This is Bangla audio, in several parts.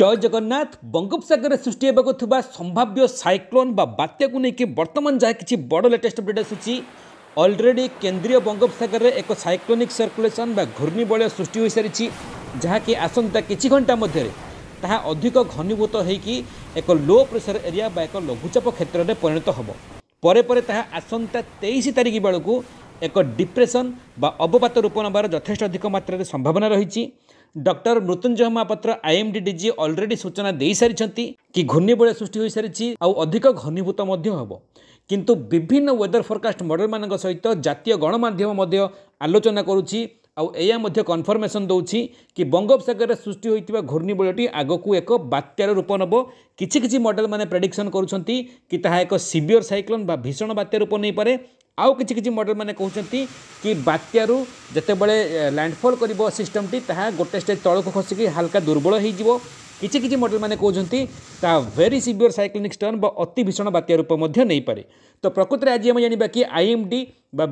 জয় জগন্নাথ বঙ্গোপসাগরে সৃষ্টি ହେବାକୁ ଥିବା ସମ୍ଭାବ୍ୟ ସାଇକ୍ଲୋନ୍ ବା ବାତ୍ୟାକୁ ନେଇକି ବର୍ତ୍ତମାନ ଯାହା କିଛି ବଡ଼ ଲେଟେଷ୍ଟ ଅପଡେଟ୍ ଆସୁଛି ଅଲରେଡ଼ି କେନ୍ଦ୍ରୀୟ ବଙ୍ଗୋପସାଗରରେ ଏକ ସାଇକ୍ଲୋନିକ୍ ସର୍କୁଲେସନ୍ ବା ଘୂର୍ଣ୍ଣିବଳୟ ସୃଷ୍ଟି ହୋଇସାରିଛି ଯାହାକି ଆସନ୍ତା କିଛି ଘଣ୍ଟା ମଧ୍ୟରେ ତାହା ଅଧିକ ଘନୀଭୂତ ହୋଇକି ଏକ ଲୋ ପ୍ରେସର ଏରିଆ ବା ଏକ ଲଘୁଚାପ କ୍ଷେତ୍ରରେ ପରିଣତ ହେବ ପରେ ପରେ ତାହା ଆସନ୍ତା ତେଇଶ ତାରିଖ ବେଳକୁ ଏକ ଡିପ୍ରେସନ୍ ବା ଅବପାତ ରୂପ ନେବାର ଯଥେଷ୍ଟ ଅଧିକ ମାତ୍ରାରେ ସମ୍ଭାବନା ରହିଛି doctor Mrutyunjay Mohapatra IMD DG already ସୂଚନା ଦେଇସାରିଛନ୍ତି କି ଘୂର୍ଣ୍ଣିବଳୟ ସୃଷ୍ଟି ହୋଇସାରିଛି ଆଉ ଅଧିକ ଘନୀଭୂତ ମଧ୍ୟ ହେବ କିନ୍ତୁ ବିଭିନ୍ନ ୱେଦର ଫୋରକାଷ୍ଟ ମଡେଲମାନଙ୍କ ସହିତ ଜାତୀୟ ଗଣମାଧ୍ୟମ ମଧ୍ୟ ଆଲୋଚନା କରୁଛି ଆଉ ଏହା ମଧ୍ୟ କନଫର୍ମେସନ୍ ଦେଉଛି କି ବଙ୍ଗୋପସାଗରରେ ସୃଷ୍ଟି ହୋଇଥିବା ଘୂର୍ଣ୍ଣିବଳୟଟି ଆଗକୁ ଏକ ବାତ୍ୟାର ରୂପ ନେବ କିଛି କିଛି ମଡେଲମାନେ ପ୍ରେଡିକ୍ସନ୍ କରୁଛନ୍ତି କି ତାହା ଏକ ସିଭିଅର ସାଇକ୍ଲୋନ୍ ବା ଭୀଷଣ ବାତ୍ୟା ରୂପ ନେଇପାରେ आउ कि कि मडेल मैंने कहते कि बात्यार जिते बड़े लैंडफल कर सिस्टम टी गोटे स्टेज तौक खसिक हाल्का दुर्बल हो किसी किसी मडेल मैंने कहते भेरी सीवियर सैक्लोनिक स्टर्न अति भीषण बात्या रूप नहीं पारे तो प्रकृत में आज आम जानवा कि आई एम डी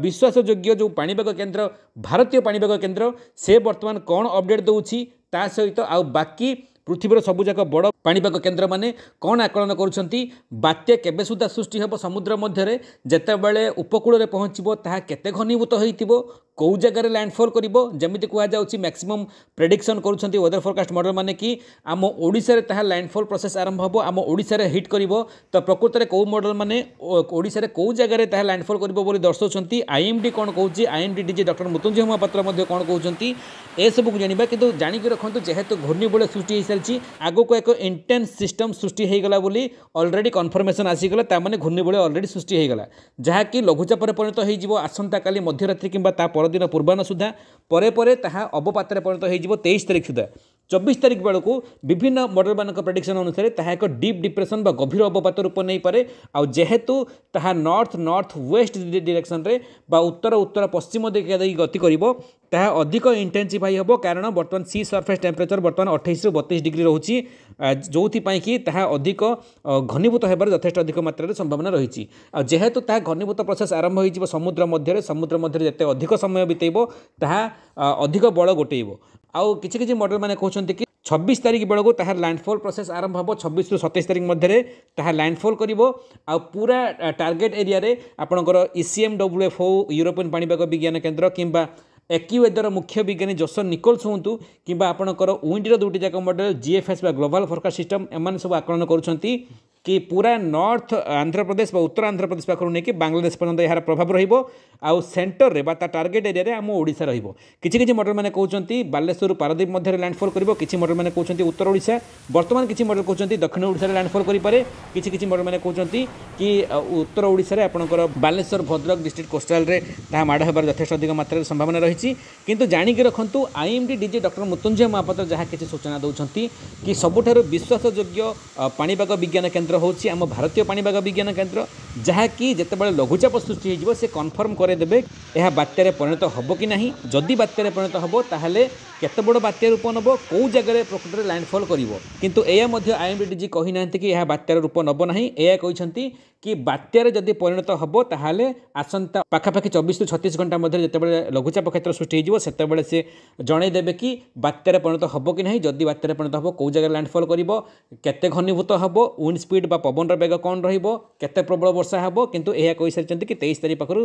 विश्वास योग्य जो पाणीपाग केन्द्र भारतीय पाणीपाग केन्द्र से बर्तमान कौन अपडेट दौर ता सहित आउ बाकी ପୃଥିବୀର ସବୁଯାକ ବଡ଼ ପାଣିପାଗ କେନ୍ଦ୍ରମାନେ କ'ଣ ଆକଳନ କରୁଛନ୍ତି ବାତ୍ୟା କେବେ ସୁଦ୍ଧା ସୃଷ୍ଟି ହେବ ସମୁଦ୍ର ମଧ୍ୟରେ ଯେତେବେଳେ ଉପକୂଳରେ ପହଞ୍ଚିବ ତାହା କେତେ ଘନୀଭୂତ ହୋଇଥିବ কেউ জায়গায় ল্যান্ডফল করব যেমি কুহযাচ্ছে ম্যাক্সিমম প্রেডিকশন করছেন ওয়েদর ফোরকাস্ট মডেল মানে কি আম ওড়শার তাহা ল্যান্ডফল প্রসেস আরম্ভ হব আম ওড়শার হিট করব তো প্রকৃতরে কেউ মডেল মানে ওড়শার কেউ জায়গায় তাহা ল্যান্ডফল করব বলে দর্শাউছেন আইএমডি কোণ কৌছি IMD DG doctor Mrutyunjay Mohapatra কোণ কৌছেন এসবুক জাঁয়া কিন্তু জাণিকি রাখতু যেহেতু ঘূর্ণিবলয় সৃষ্টি হয়ে সারিছে আগুক এক ইন্টেন্স সিস্টম সৃষ্টি হয়ে গলা বলে অলরেডি কনফর্মেসন আসিগলা তা মানে ঘূর্ণিবলয় অলরেডি সৃষ্টি হয়ে গলা যা কি লঘুচাপে পরিণত হয়ে যাব আসন্তা কালি মধ্যরাত্রি কিংবা তা পর ବାରଦିନ ପୂର୍ବାହ୍ନ ସୁଦ୍ଧା ପରେ ପରେ ତାହା ଅବପାତରେ ପରିଣତ ହୋଇଯିବ ତେଇଶ ତାରିଖ ସୁଦ୍ଧା চব্বিশ তারিখ বেড়ে বিভিন্ন মডেল মান প্রেডিকশন অনুসারে তাহা এক ডিপ ডিপ্রেসন বা গভীর অবপাত রূপ নেইপরে আহেতু তাহা নর্থ নর্থ ওয়েস্ট ডিরেকশনরে বা উত্তর উত্তর পশ্চিম দিকে গতি করব ତାହା ଅଧିକ ଇଣ୍ଟେନ୍ସିଫାଇ ହେବ କାରଣ ବର୍ତ୍ତମାନ ସି ସର୍ଫେସ୍ ଟେମ୍ପରେଚର୍ ବର୍ତ୍ତମାନ ଅଠେଇଶରୁ ବତିଶ ଡିଗ୍ରୀ ରହୁଛି ଯେଉଁଥିପାଇଁ କି ତାହା ଅଧିକ ଘନୀଭୂତ ହେବାର ଯଥେଷ୍ଟ ଅଧିକ ମାତ୍ରାରେ ସମ୍ଭାବନା ରହିଛି ଆଉ ଯେହେତୁ ତାହା ଘନୀଭୂତ ପ୍ରୋସେସ୍ ଆରମ୍ଭ ହୋଇଯିବ ସମୁଦ୍ର ମଧ୍ୟରେ ସମୁଦ୍ର ମଧ୍ୟରେ ଯେତେ ଅଧିକ ସମୟ ବିତେଇବ ତାହା ଅଧିକ ବଳ ଗୋଟେଇବ ଆଉ କିଛି କିଛି ମଡ଼େଲମାନେ କହୁଛନ୍ତି କି ଛବିଶ ତାରିଖ ବେଳକୁ ତାହାର ଲ୍ୟାଣ୍ଡଫଲ୍ ପ୍ରୋସେସ୍ ଆରମ୍ଭ ହେବ ଛବିଶରୁ ସତେଇଶ ତାରିଖ ମଧ୍ୟରେ ତାହା ଲ୍ୟାଣ୍ଡଫଲ୍ କରିବ ଆଉ ପୁରା ଟାର୍ଗେଟ୍ ଏରିଆରେ ଆପଣଙ୍କର ଇସିଏମ୍ ଡବ୍ଲ୍ୟୁ ଏଫ୍ ହେଉ ୟୁରୋପିଆନ୍ ପାଣିପାଗ ବିଜ୍ଞାନ କେନ୍ଦ୍ର କିମ୍ବା ଏକ୍ୟୁୱେଦର ମୁଖ୍ୟ ବିଜ୍ଞାନୀ ଜସନ ନିକୋଲ୍ସ ହୁଅନ୍ତୁ କିମ୍ବା ଆପଣଙ୍କର ୱିଣ୍ଡିର ଦୁଇଟି ଯାକ ମଡ଼େଲ ଜିଏଫ୍ଏସ୍ ବା ଗ୍ଲୋବାଲ୍ ଫୋରକାଷ୍ଟ ସିଷ୍ଟମ୍ ଏମାନେ ସବୁ ଆକଳନ କରୁଛନ୍ତି कि पूरा नर्थ आंध्र प्रदेश व उत्तर आंध्र प्रदेश पाखु नहीं बांग्लादेश पर्यटन यार प्रभाव रउ सेन्टर में बा टार्गेट एरिया आम ओडा रोक किसी किसी मडल मैंने कौन बालेश्वर पारादीप मध्य लैंडफल कर किसी मडल मैंने कौन उत्तर ओडा बर्तमान किसी मडल कौन दक्षिण କିଛି लैंडफल करे କହୁଛନ୍ତି କି मडल मैंने कौन कि उत्तर ओडार आपंकर बालेश्वर भद्रक डिस्ट्रिक्ट कोस्टाल माड़ होबार यथेष अधिक मात्र संभावना रही कितु जाणी रखु IMD DG doctor Mrutyunjay Mohapatra जहाँ किसी सूचना दौरान कि सबुठ विश्वासयोग्य पाणीपाग विज्ञान केन्द्र କେନ୍ଦ୍ର ହେଉଛି ଆମ ଭାରତୀୟ ପାଣିପାଗ ବିଜ୍ଞାନ କେନ୍ଦ୍ର ଯାହାକି ଯେତେବେଳେ ଲଘୁଚାପ ସୃଷ୍ଟି ହୋଇଯିବ ସେ କନଫର୍ମ କରାଇଦେବେ ଏହା ବାତ୍ୟାରେ ପରିଣତ ହେବ କି ନାହିଁ ଯଦି ବାତ୍ୟାରେ ପରିଣତ ହେବ ତାହେଲେ କେତେ ବଡ଼ ବାତ୍ୟା ରୂପ ନେବ କେଉଁ ଜାଗାରେ ପ୍ରକୃତରେ ଲ୍ୟାଣ୍ଡଫଲ୍ କରିବ କିନ୍ତୁ ଏହା ମଧ୍ୟ ଆଇଏମ୍ଡିଟିଜି କହିନାହାନ୍ତି କି ଏହା ବାତ୍ୟାର ରୂପ ନେବ ନାହିଁ ଏହା କହିଛନ୍ତି କି ବାତ୍ୟାରେ ଯଦି ପରିଣତ ହେବ ତାହେଲେ ଆସନ୍ତା ପାଖାପାଖି ଚବିଶରୁ ଛତିଶ ଘଣ୍ଟା ମଧ୍ୟରେ ଯେତେବେଳେ ଲଘୁଚାପ କ୍ଷେତ୍ର ସୃଷ୍ଟି ହେଇଯିବ ସେତେବେଳେ ସେ ଜଣାଇଦେବେ କି ବାତ୍ୟାରେ ପରିଣତ ହେବ କି ନାହିଁ ଯଦି ବାତ୍ୟାରେ ପରିଣତ ହେବ କେଉଁ ଜାଗାରେ ଲ୍ୟାଣ୍ଡଫଲ୍ କରିବ କେତେ ଘନୀଭୂତ ହେବ ୱିଣ୍ଡ ସ୍ପିଡ୍ ବା ପବନର ବେଗ କ'ଣ ରହିବ କେତେ ପ୍ରବଳ ବର୍ଷା ହେବ କିନ୍ତୁ ଏହା କହିସାରିଛନ୍ତି କି ତେଇଶ ତାରିଖ ପାଖରୁ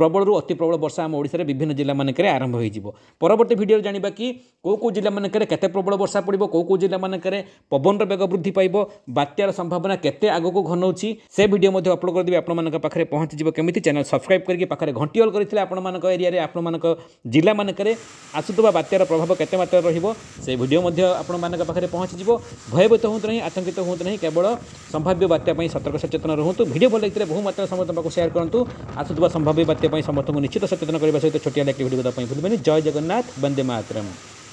ପ୍ରବଳରୁ ଅତି ପ୍ରବଳ ବର୍ଷା ଆମ ଓଡ଼ିଶାରେ ବିଭିନ୍ନ ଜିଲ୍ଲାମାନଙ୍କରେ ଆରମ୍ଭ ହୋଇଯିବ ପରବର୍ତ୍ତୀ ଭିଡ଼ିଓରେ ଜାଣିବା କି କେଉଁ କେଉଁ ଜିଲ୍ଲାମାନଙ୍କରେ କେତେ ପ୍ରବଳ ବର୍ଷା ପଡ଼ିବ କେଉଁ କେଉଁ ଜିଲ୍ଲାମାନଙ୍କରେ ପବନର ବେଗ ବୃଦ୍ଧି ପାଇବ ବାତ୍ୟାର ସମ୍ଭାବନା କେତେ ଆଗକୁ ଘନଉଛି ସେ ଭିଡ଼ିଓ ମଧ୍ୟ ଅପଲୋଡ଼ କରିଦେବି ଆପଣମାନଙ୍କ ପାଖରେ ପହଞ୍ଚିଯିବ କେମିତି ଚ୍ୟାନେଲ୍ ସବସ୍କ୍ରାଇବ୍ କରିକି ପାଖରେ ଘଣ୍ଟି ଅଲ୍ କରିଥିଲେ ଆପଣମାନଙ୍କ ଏରିଆରେ ଆପଣମାନଙ୍କ ଜିଲ୍ଲାମାନଙ୍କରେ ଆସୁଥିବା ବାତ୍ୟାର ପ୍ରଭାବ କେତେ ମାତ୍ରାରେ ରହିବ ସେ ଭିଡ଼ିଓ ମଧ୍ୟ ଆପଣମାନଙ୍କ ପାଖରେ ପହଞ୍ଚିଯିବ ଭୟଭୀତ ହୁଅନ୍ତୁ ନାହିଁ ଆତଙ୍କିତ ହୁଅନ୍ତୁ ନାହିଁ କେବଳ ସମ୍ଭାବ୍ୟ ବାତ୍ୟା ପାଇଁ ସତର୍କ ସଚେତନ ରୁହନ୍ତୁ ଭିଡ଼ିଓ ଭଲ ଲାଗିଥିଲେ ବହୁ ମାତ୍ରାରେ ସମସ୍ତଙ୍କ ପାଖକୁ ସେୟାର କରନ୍ତୁ ଆସୁଥିବା ସମ୍ଭାବ୍ୟ ବାତ୍ୟା ପାଇଁ ସମସ୍ତଙ୍କୁ ନିଶ୍ଚିତ ସଚେତନ କରିବା ସହିତ ଛୋଟିଆ ଲାଇକ୍ ଭିଡ଼ିଓ ଦେବା ପାଇଁ ଭୁଲିବେନି ଜୟ ଜଗନ୍ନାଥ ବନ୍ଦେ ମାତରମ୍